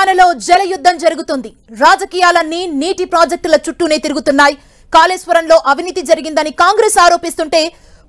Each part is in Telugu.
తెలంగాణలో జల యుద్ధం జరుగుతుంది రాజకీయాలన్నీ నీటి ప్రాజెక్టుల చుట్టూనే తిరుగుతున్నాయి కాళేశ్వరంలో అవినీతి జరిగిందని కాంగ్రెస్ ఆరోపిస్తుంటే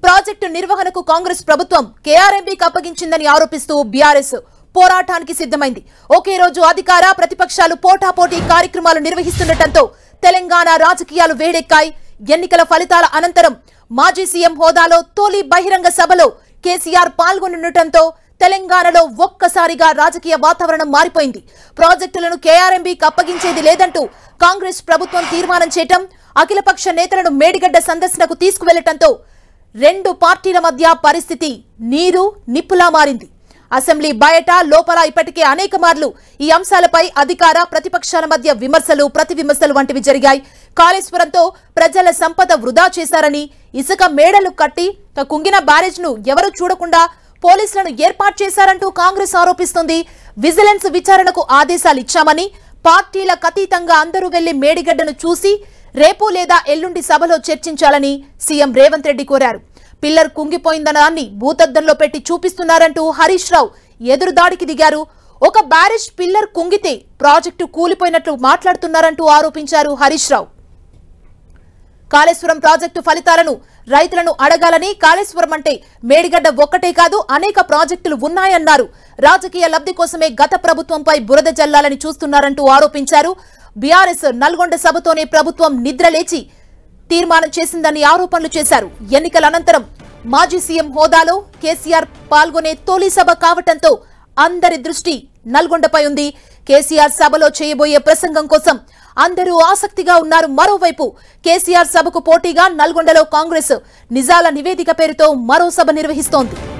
ప్రాజెక్టు నిర్వహణకు కాంగ్రెస్ ప్రభుత్వం కేఆర్ఎంపీకి అప్పగించిందని ఆరోపిస్తూ బీఆర్ఎస్ పోరాటానికి సిద్దమైంది ఒకే రోజు అధికార ప్రతిపక్షాలు పోటాపోటీ కార్యక్రమాలు నిర్వహిస్తుండటంతో తెలంగాణ రాజకీయాలు వేడెక్కాయి ఎన్నికల ఫలితాల అనంతరం మాజీ సీఎం హోదాలో తొలి బహిరంగ సభలో కేసీఆర్ పాల్గొనుండటంతో తెలంగాణలో ఒక్కసారిగా రాజకీయ వాతావరణం మారిపోయింది ప్రాజెక్టులను కేఆర్ఎంబీకి అప్పగించేది లేదంటూ కాంగ్రెస్ ప్రభుత్వం తీర్మానం చేయటం అఖిలపక్ష నేతలను మేడిగడ్డ సందర్శనకు తీసుకువెళ్లటంతో రెండు పార్టీల మధ్య పరిస్థితి నీరు నిప్పులా మారింది అసెంబ్లీ బయట లోపల ఇప్పటికే అనేక మార్లు ఈ అంశాలపై అధికార ప్రతిపక్షాల మధ్య విమర్శలు ప్రతి విమర్శలు వంటివి జరిగాయి కాళేశ్వరంతో ప్రజల సంపద వృధా చేశారని ఇసుక మేడలు కట్టి కుంగిన బ్యారేజ్ ను ఎవరూ చూడకుండా పోలీసులను ఏర్పాటు చేశారంటూ కాంగ్రెస్ ఆరోపిస్తుంది విజిలెన్స్ విచారణకు ఆదేశాలు ఇచ్చామని పార్టీల అతీతంగా అందరూ వెళ్లి మేడిగడ్డను చూసి రేపు లేదా ఎల్లుండి సభలో చర్చించాలని సీఎం రేవంత్ రెడ్డి కోరారు పిల్లర్ కుంగిపోయిందనాన్ని భూతద్దంలో పెట్టి చూపిస్తున్నారంటూ హరీష్ రావు ఎదురుదాడికి దిగారు ఒక బ్యారేజ్ పిల్లర్ కుంగితే ప్రాజెక్టు కూలిపోయినట్లు మాట్లాడుతున్నారంటూ ఆరోపించారు హరీష్ రావు కాళేశ్వరం ప్రాజెక్టు ఫలితాలను రైతులను అడగాలని కాళేశ్వరం అంటే మేడిగడ్డ ఒక్కటే కాదు అనేక ప్రాజెక్టులు ఉన్నాయన్నారు రాజకీయ లబ్ధి కోసమే గత ప్రభుత్వంపై బురద జల్లాలని చూస్తున్నారంటూ ఆరోపించారు బీఆర్ఎస్ నల్గొండ సభతోనే ప్రభుత్వం నిద్రలేచి తీర్మానం చేసిందని ఆరోపణలు చేశారు ఎన్నికల అనంతరం మాజీ సీఎం హోదాలో కేసీఆర్ పాల్గొనే తొలి సభ కావటంతో అందరి దృష్టి నల్గొండపై ఉంది కేసీఆర్ సభలో చేయబోయే ప్రసంగం కోసం అందరూ ఆసక్తిగా ఉన్నారు మరోవైపు కేసీఆర్ సభకు పోటీగా నల్గొండలో కాంగ్రెస్ నిజాల నివేదిక పేరుతో మరో సభ నిర్వహిస్తోంది